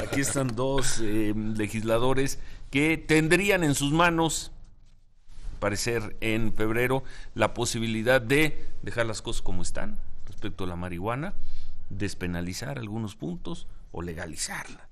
aquí están dos eh, legisladores que tendrían en sus manos parecer en febrero la posibilidad de dejar las cosas como están respecto a la marihuana, despenalizar algunos puntos o legalizarla.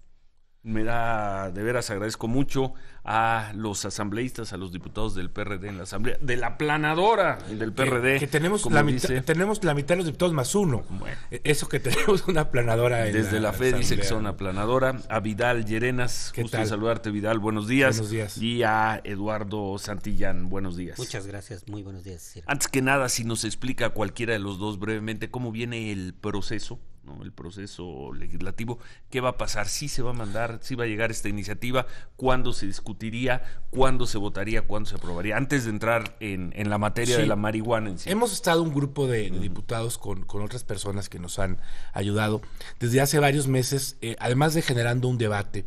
Me da, de veras agradezco mucho a los asambleístas, a los diputados del PRD en la Asamblea, de la planadora del PRD. Que, tenemos, la mitad, tenemos la mitad de los diputados más uno. E, eso que tenemos una planadora. En Desde la, fe FED dice que son planadora, A Vidal Llerenas, gusto saludarte, Vidal. Buenos días. Buenos días. Y a Eduardo Santillán, buenos días. Muchas gracias, muy buenos días. Antes que nada, si nos explica cualquiera de los dos brevemente cómo viene el proceso el proceso legislativo. ¿Qué va a pasar? si se va a mandar? si va a llegar esta iniciativa? ¿Cuándo se discutiría? ¿Cuándo se votaría? ¿Cuándo se aprobaría? Antes de entrar en, en la materia de la marihuana en sí. Hemos estado un grupo de, diputados con, con, otras personas que nos han ayudado desde hace varios meses, eh, además de generando un debate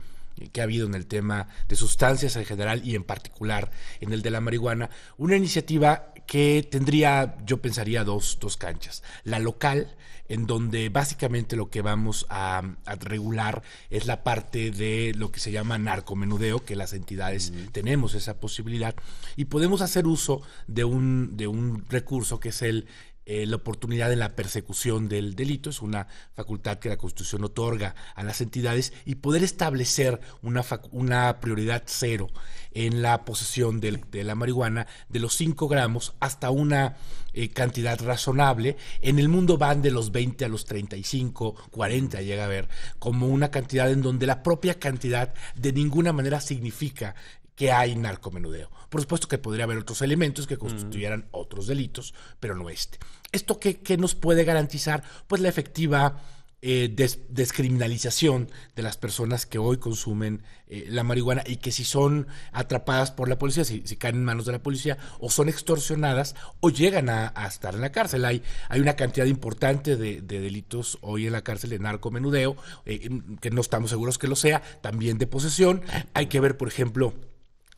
que ha habido en el tema de sustancias en general y en particular en el de la marihuana, una iniciativa que tendría, yo pensaría, dos, dos canchas. La local, en donde básicamente lo que vamos a, regular es la parte de lo que se llama narcomenudeo, que las entidades tenemos esa posibilidad, y podemos hacer uso de un, de un recurso que es el eh, la oportunidad en la persecución del delito, es una facultad que la Constitución otorga a las entidades, y poder establecer una, una prioridad cero en la posesión de, la marihuana de los 5 gramos hasta una eh, cantidad razonable. En el mundo van de los 20 a los 35, 40 llega a ver como una cantidad en donde la propia cantidad de ninguna manera significa que hay narcomenudeo. Por supuesto que podría haber otros elementos que constituyeran otros delitos, pero no este. ¿Esto qué, qué nos puede garantizar? Pues la efectiva eh, descriminalización de las personas que hoy consumen eh, la marihuana y que si son atrapadas por la policía, si, caen en manos de la policía, o son extorsionadas o llegan a, estar en la cárcel. Hay, hay una cantidad importante de, delitos hoy en la cárcel de narcomenudeo, eh, que no estamos seguros que lo sea, también de posesión. Ah, hay que ver, por ejemplo,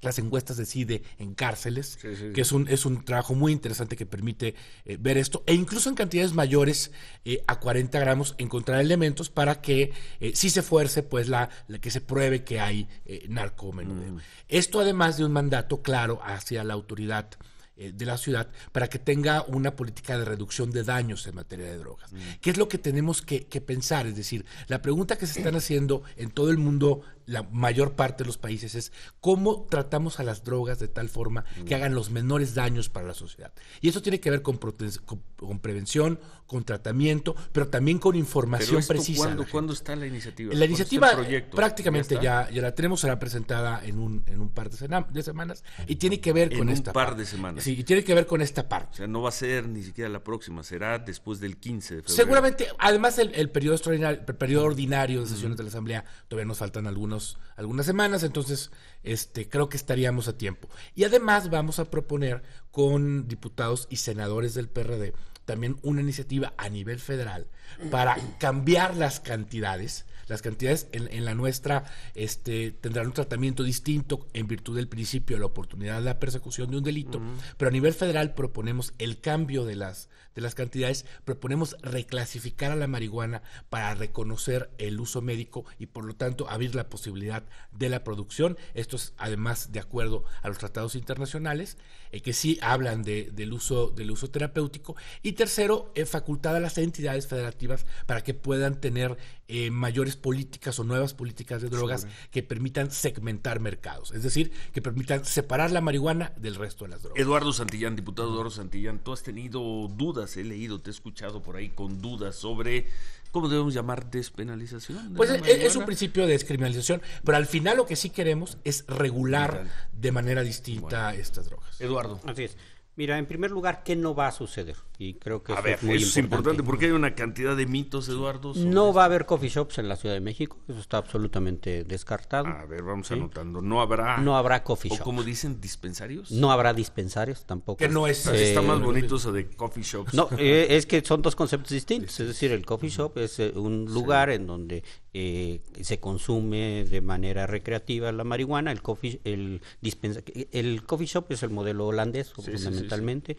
las encuestas decide e en cárceles, que es un, es un trabajo muy interesante que permite eh, ver esto, e incluso en cantidades mayores eh, a 40 gramos, encontrar elementos para que eh, si se fuerce, pues, la, que se pruebe que hay narcomenudeo. Mm. Esto además de un mandato claro hacia la autoridad de la ciudad para que tenga una política de reducción de daños en materia de drogas. Mm. ¿Qué es lo que tenemos que, pensar? Es decir, la pregunta que se están haciendo en todo el mundo la mayor parte de los países es cómo tratamos a las drogas de tal forma que mm. hagan los menores daños para la sociedad. Y eso tiene que ver con, con, prevención, con tratamiento, pero también con información precisa. ¿cuándo, está la iniciativa? La iniciativa eh, prácticamente ya, ya, la tenemos, será presentada en un, en un par de, semanas y tiene que ver con esta par de semanas. Sí, y tiene que ver con esta parte. O sea, no va a ser ni siquiera la próxima, será después del 15 de febrero. Seguramente, además el, periodo extraordinario, el periodo ordinario de sesiones de la Asamblea, todavía nos faltan algunas algunas semanas, entonces este, creo que estaríamos a tiempo. Y además vamos a proponer con diputados y senadores del PRD también una iniciativa a nivel federal para cambiar las cantidades las cantidades en, la nuestra este, tendrán un tratamiento distinto en virtud del principio de la oportunidad de la persecución de un delito, pero a nivel federal proponemos el cambio de las, de las cantidades, proponemos reclasificar a la marihuana para reconocer el uso médico y por lo tanto abrir la posibilidad de la producción. Esto es además de acuerdo a los tratados internacionales, eh, que sí hablan del, uso, del uso terapéutico. Y tercero, facultar eh, facultad a las entidades federativas para que puedan tener eh, mayores políticas o nuevas políticas de drogas que permitan segmentar mercados, es decir, que permitan separar la marihuana del resto de las drogas. Eduardo Santillán, diputado Eduardo Santillán, tú has tenido dudas, he leído, te he escuchado por ahí con dudas sobre ¿cómo debemos llamar despenalización? pues es, un principio de descriminalización, pero al final lo que sí queremos es regular de manera distinta estas drogas. Eduardo. Así es. Mira, en primer lugar, ¿qué no va a suceder? y creo que ver, es, importante. es importante porque hay una cantidad de mitos, Eduardo. No va a haber coffee shops en la Ciudad de México, eso está absolutamente descartado. A ver, vamos anotando, no habrá no habrá coffee shops. O como dicen, dispensarios. No habrá dispensarios tampoco. Que no es, eh, está más bonito eso de coffee shops. No, eh, es que son dos conceptos distintos, es decir, el coffee shop es eh, un lugar en donde se consume de manera recreativa la marihuana, el coffee el dispensa el coffee shop es el modelo holandés fundamentalmente.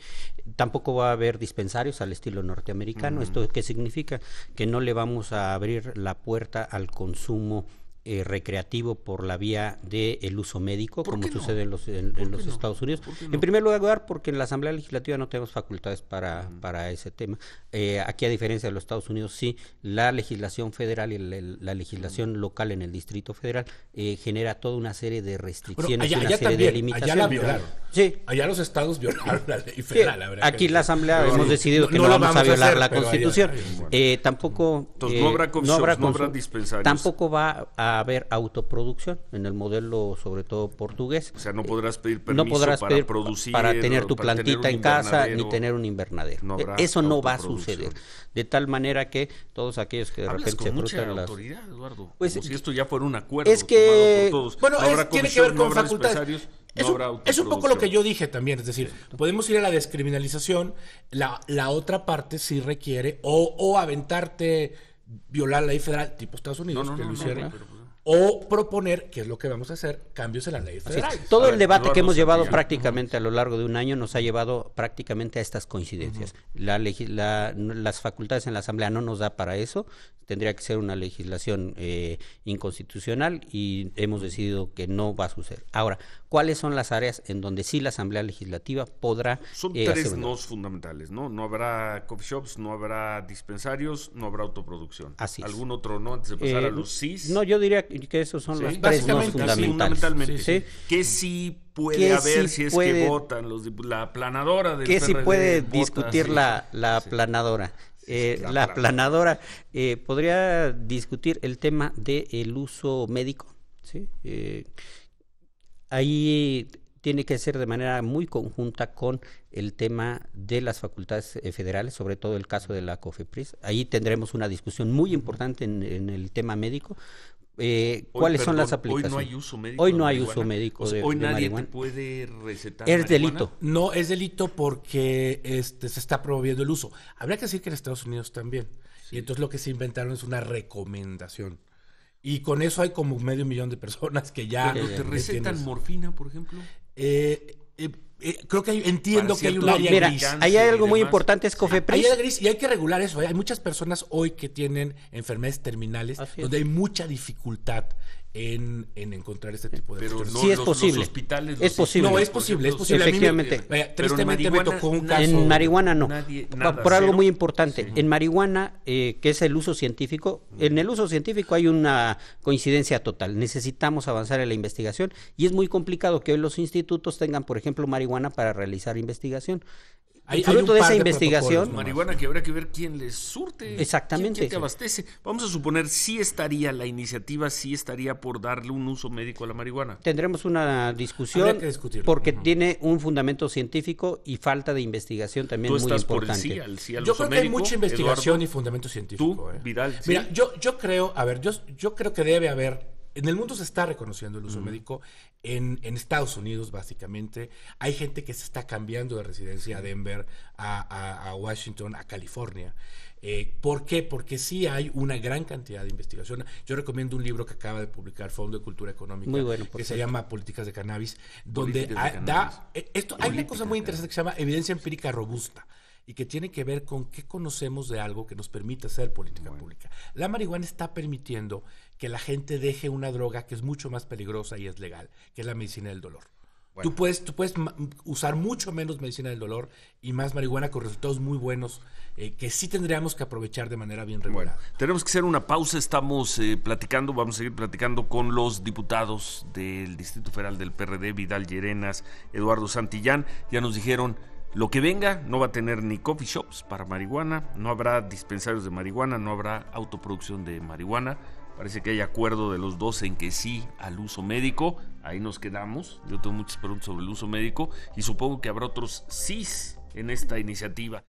Tampoco va a haber dispensarios, al estilo norteamericano. ¿Esto qué significa? Que no le vamos a abrir la puerta al consumo eh, recreativo por la vía del uso médico, como sucede en los, Estados Unidos. En primer lugar, porque en la Asamblea Legislativa no tenemos facultades para, para ese tema. Eh, aquí, a diferencia de los Estados Unidos, sí, la legislación federal y la, legislación local en el Distrito Federal eh, genera toda una serie de restricciones, y una serie de limitaciones. Sí. Allá los estados violaron la ley federal. Aquí en la Asamblea hemos decidido que no, vamos, a violar la Constitución. eh, tampoco. Eh, no habrá dispensarios. Tampoco va a haber autoproducción en el modelo, sobre todo portugués. O sea, no podrás pedir eh, permiso para producir. Para tener tu plantita en casa ni tener un invernadero. Eh, eso no va a suceder. De tal manera que todos aquellos que de repente se mucha las... autoridad, Eduardo. Pues, si esto ya fuera un acuerdo. Es que. Bueno, tiene que ver con facultades es, un, poco lo que yo dije también, es decir, podemos ir a la descriminalización, la, la otra parte sí requiere, o, aventarte, violar la ley federal, tipo Estados Unidos, que lo hiciera o proponer, que es lo que vamos a hacer, cambios en la ley Todo el debate que hemos llevado prácticamente a lo largo de un año nos ha llevado prácticamente a estas coincidencias. la, las facultades en la Asamblea no nos da para eso, tendría que ser una legislación eh, inconstitucional y hemos decidido que no va a suceder. Ahora, ¿cuáles son las áreas en donde sí la Asamblea Legislativa podrá... Son eh, tres nodos fundamentales, ¿no? No habrá coffee shops, no habrá dispensarios, no habrá autoproducción. Así ¿Algún otro no antes de pasar eh, a los CIS? No, yo diría que que esos son los tres no fundamentales. Sí, Que puede haber si es que votan los, la planadora del Que ¿Qué sí puede discutir eh, la, la aplanadora. la, aplanadora eh, podría discutir el tema del uso médico. Eh, ahí tiene que ser de manera muy conjunta con el tema de las facultades federales, sobre todo el caso de la COFEPRIS. Ahí tendremos una discusión muy importante en el tema médico, eh, ¿Cuáles son las aplicaciones? Hoy no hay uso médico. Hoy no hoy nadie te puede recetar. Es delito. No, es delito porque este, se está promoviendo el uso. Habría que decir que en Estados Unidos también. Y entonces lo que se inventaron es una recomendación. Y con eso hay como medio millón de personas que ya. Pero te recetan morfina, por ejemplo. eh, eh eh, creo que entiendo que hay un Ahí hay algo muy importante, es Cofepris. hay gris y hay que regular eso. ¿eh? Hay muchas personas hoy que tienen enfermedades terminales donde hay mucha dificultad en, encontrar este tipo de pero sí es posible. hospitales, es posible. No, es posible, es posible. Efectivamente. tristemente me tocó un caso. En marihuana no. Por algo muy importante. En marihuana, eh, que es el uso científico, mm. en el uso científico hay una coincidencia total. Necesitamos avanzar en la investigación y es muy complicado que hoy los institutos tengan, por ejemplo, marihuana para realizar investigación. Hay, fruto de esa investigación. Marihuana que habrá que ver quién les surte. Exactamente. Quién, te abastece. Vamos a suponer si estaría la iniciativa, si estaría por darle un uso médico a la marihuana. Tendremos una discusión porque tiene un fundamento científico y falta de investigación también tú muy importante. Por sí, al yo creo que hay mucha investigación y fundamento científico. ¿eh? Mira, yo, yo creo, a ver, yo, yo creo que debe haber en el mundo se está reconociendo el uso médico, en, Estados Unidos básicamente. Hay gente que se está cambiando de residencia a Denver, a, Washington, a California. Eh, ¿Por qué? Porque sí hay una gran cantidad de investigación. Yo recomiendo un libro que acaba de publicar Fondo de Cultura Económica, que se llama Políticas de Cannabis, donde da... Eh, esto, hay una cosa muy interesante que se llama evidencia empírica robusta y que tiene que ver con qué conocemos de algo que nos permite hacer política pública. La marihuana está permitiendo que la gente deje una droga que es mucho más peligrosa y es legal, que es la medicina del dolor. Tú puedes, puedes usar mucho menos medicina del dolor y más marihuana con resultados muy buenos eh, que sí tendríamos que aprovechar de manera bien regulada. tenemos que hacer una pausa, estamos eh, platicando, vamos a seguir platicando con los diputados del Distrito Federal del PRD, Vidal Llerenas, Eduardo Santillán, ya nos dijeron lo que venga no va a tener ni coffee shops para marihuana, no habrá dispensarios de marihuana, no habrá autoproducción de marihuana. Parece que hay acuerdo de los dos en que sí al uso médico. Ahí nos quedamos. Yo tengo muchas preguntas sobre el uso médico y supongo que habrá otros sís en esta iniciativa.